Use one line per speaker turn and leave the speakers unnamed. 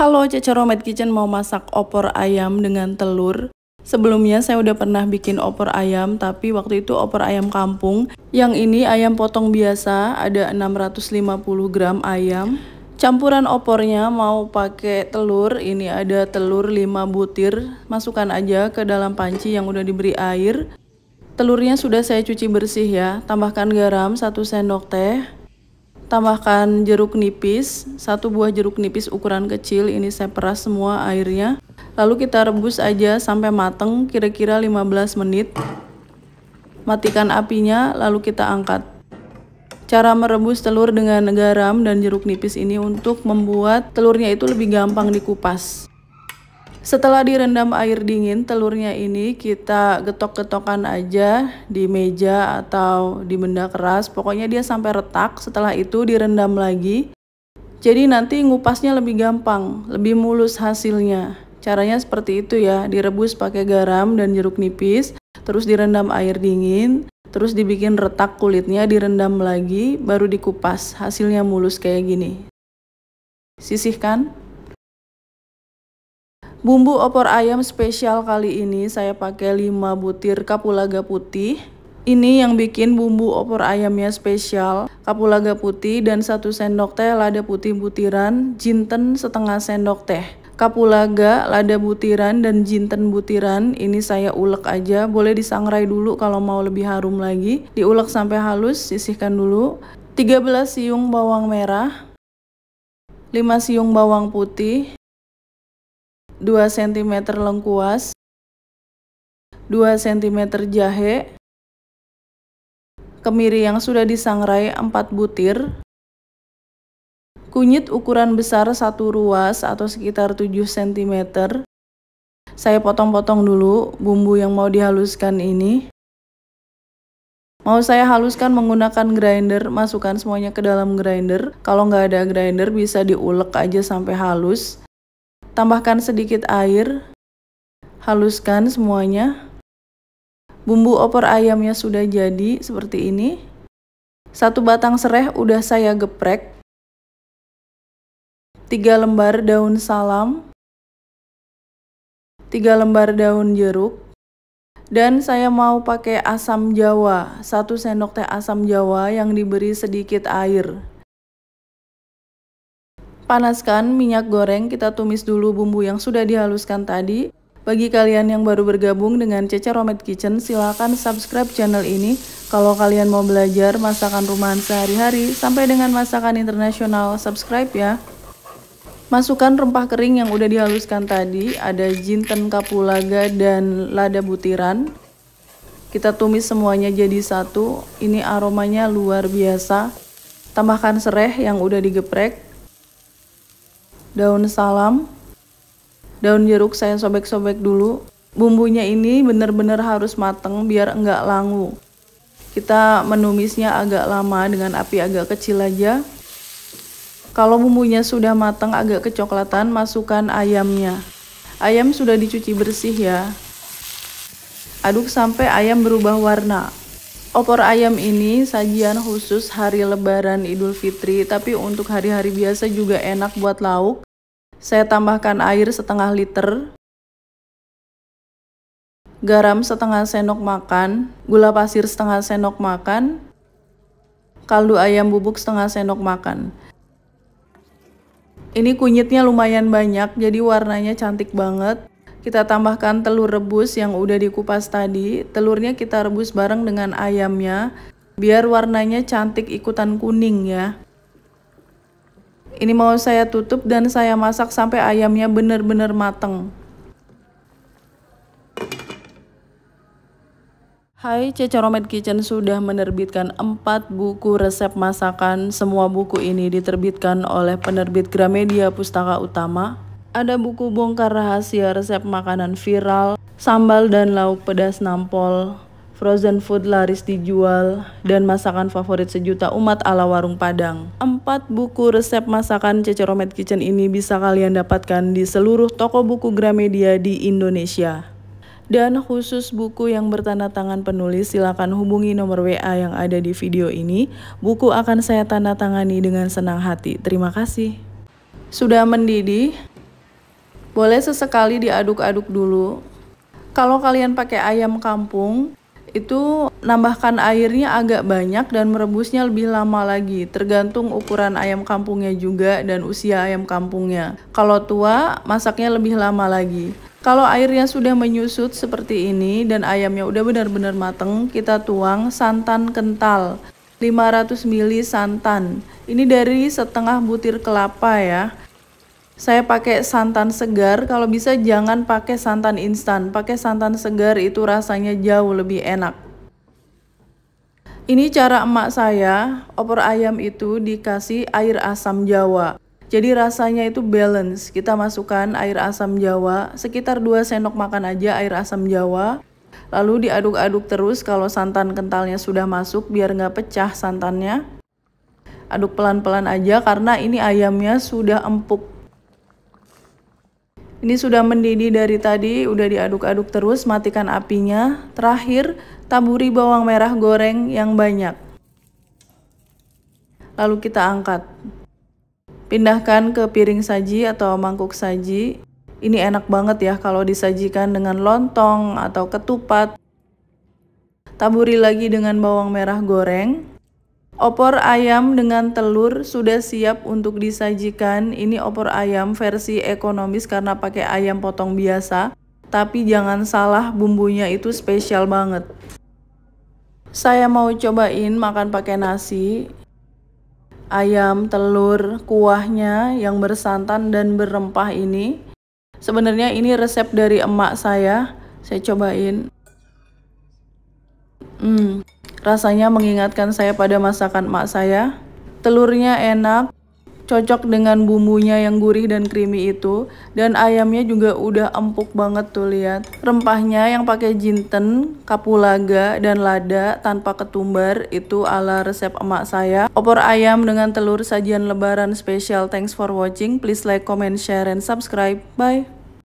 Halo Cece Romet Kitchen mau masak opor ayam dengan telur. Sebelumnya saya udah pernah bikin opor ayam, tapi waktu itu opor ayam kampung. Yang ini ayam potong biasa, ada 650 gram ayam. Campuran opornya mau pakai telur, ini ada telur 5 butir. Masukkan aja ke dalam panci yang udah diberi air. Telurnya sudah saya cuci bersih ya. Tambahkan garam 1 sendok teh tambahkan jeruk nipis, satu buah jeruk nipis ukuran kecil, ini saya peras semua airnya. Lalu kita rebus aja sampai mateng, kira-kira 15 menit. Matikan apinya, lalu kita angkat. Cara merebus telur dengan garam dan jeruk nipis ini untuk membuat telurnya itu lebih gampang dikupas. Setelah direndam air dingin, telurnya ini kita getok-getokan aja di meja atau di benda keras. Pokoknya dia sampai retak, setelah itu direndam lagi. Jadi nanti ngupasnya lebih gampang, lebih mulus hasilnya. Caranya seperti itu ya, direbus pakai garam dan jeruk nipis, terus direndam air dingin, terus dibikin retak kulitnya, direndam lagi, baru dikupas. Hasilnya mulus kayak gini. Sisihkan. Bumbu opor ayam spesial kali ini saya pakai 5 butir kapulaga putih. Ini yang bikin bumbu opor ayamnya spesial, kapulaga putih dan 1 sendok teh lada putih butiran, jinten setengah sendok teh. Kapulaga, lada butiran, dan jinten butiran ini saya ulek aja, boleh disangrai dulu kalau mau lebih harum lagi. Diulek sampai halus, sisihkan dulu. 13 siung bawang merah, 5 siung bawang putih, 2 cm lengkuas, 2 cm jahe, kemiri yang sudah disangrai 4 butir, kunyit ukuran besar 1 ruas atau sekitar 7 cm. Saya potong-potong dulu bumbu yang mau dihaluskan ini. Mau saya haluskan menggunakan grinder, masukkan semuanya ke dalam grinder. Kalau nggak ada grinder bisa diulek aja sampai halus. Tambahkan sedikit air, haluskan semuanya. Bumbu opor ayamnya sudah jadi seperti ini. Satu batang serai udah saya geprek. Tiga lembar daun salam. Tiga lembar daun jeruk. Dan saya mau pakai asam jawa, satu sendok teh asam jawa yang diberi sedikit air. Panaskan minyak goreng, kita tumis dulu bumbu yang sudah dihaluskan tadi. Bagi kalian yang baru bergabung dengan Cece Romet Kitchen, silahkan subscribe channel ini kalau kalian mau belajar masakan rumahan sehari-hari sampai dengan masakan internasional, subscribe ya. Masukkan rempah kering yang udah dihaluskan tadi, ada jinten kapulaga dan lada butiran. Kita tumis semuanya jadi satu, ini aromanya luar biasa. Tambahkan serai yang udah digeprek, daun salam, daun jeruk saya sobek-sobek dulu. Bumbunya ini benar-benar harus mateng biar enggak langu. Kita menumisnya agak lama dengan api agak kecil aja. Kalau bumbunya sudah matang agak kecoklatan, masukkan ayamnya. Ayam sudah dicuci bersih ya. Aduk sampai ayam berubah warna. Opor ayam ini sajian khusus hari lebaran Idul Fitri, tapi untuk hari-hari biasa juga enak buat lauk. Saya tambahkan air setengah liter, garam setengah sendok makan, gula pasir setengah sendok makan, kaldu ayam bubuk setengah sendok makan. Ini kunyitnya lumayan banyak, jadi warnanya cantik banget. Kita tambahkan telur rebus yang udah dikupas tadi. Telurnya kita rebus bareng dengan ayamnya biar warnanya cantik ikutan kuning ya. Ini mau saya tutup dan saya masak sampai ayamnya benar-benar mateng. Hai, Cecoromet Kitchen sudah menerbitkan 4 buku resep masakan. Semua buku ini diterbitkan oleh penerbit Gramedia Pustaka Utama. Ada buku bongkar rahasia resep makanan viral, sambal dan lauk pedas nampol, frozen food laris dijual, dan masakan favorit sejuta umat ala warung Padang. Empat buku resep masakan Ceceromet Kitchen ini bisa kalian dapatkan di seluruh toko buku Gramedia di Indonesia. Dan khusus buku yang bertanda tangan penulis silakan hubungi nomor WA yang ada di video ini. Buku akan saya tanda tangani dengan senang hati. Terima kasih. Sudah mendidih? Boleh sesekali diaduk-aduk dulu. Kalau kalian pakai ayam kampung, itu nambahkan airnya agak banyak dan merebusnya lebih lama lagi, tergantung ukuran ayam kampungnya juga dan usia ayam kampungnya. Kalau tua, masaknya lebih lama lagi. Kalau airnya sudah menyusut seperti ini dan ayamnya udah benar-benar mateng, kita tuang santan kental, 500 ml santan. Ini dari setengah butir kelapa ya saya pakai santan segar kalau bisa jangan pakai santan instan pakai santan segar itu rasanya jauh lebih enak ini cara emak saya opor ayam itu dikasih air asam jawa jadi rasanya itu balance kita masukkan air asam jawa sekitar 2 sendok makan aja air asam jawa lalu diaduk-aduk terus kalau santan kentalnya sudah masuk biar nggak pecah santannya aduk pelan-pelan aja karena ini ayamnya sudah empuk ini sudah mendidih dari tadi, udah diaduk-aduk terus, matikan apinya. Terakhir, taburi bawang merah goreng yang banyak. Lalu kita angkat. Pindahkan ke piring saji atau mangkuk saji. Ini enak banget ya kalau disajikan dengan lontong atau ketupat. Taburi lagi dengan bawang merah goreng. Opor ayam dengan telur sudah siap untuk disajikan. Ini opor ayam versi ekonomis karena pakai ayam potong biasa. Tapi jangan salah bumbunya itu spesial banget. Saya mau cobain makan pakai nasi. Ayam, telur, kuahnya yang bersantan dan berempah ini. Sebenarnya ini resep dari emak saya. Saya cobain. Hmm. Rasanya mengingatkan saya pada masakan emak saya. Telurnya enak, cocok dengan bumbunya yang gurih dan creamy itu. Dan ayamnya juga udah empuk banget tuh lihat. Rempahnya yang pakai jinten, kapulaga, dan lada tanpa ketumbar itu ala resep emak saya. Opor ayam dengan telur sajian lebaran spesial. Thanks for watching. Please like, comment, share, and subscribe. Bye!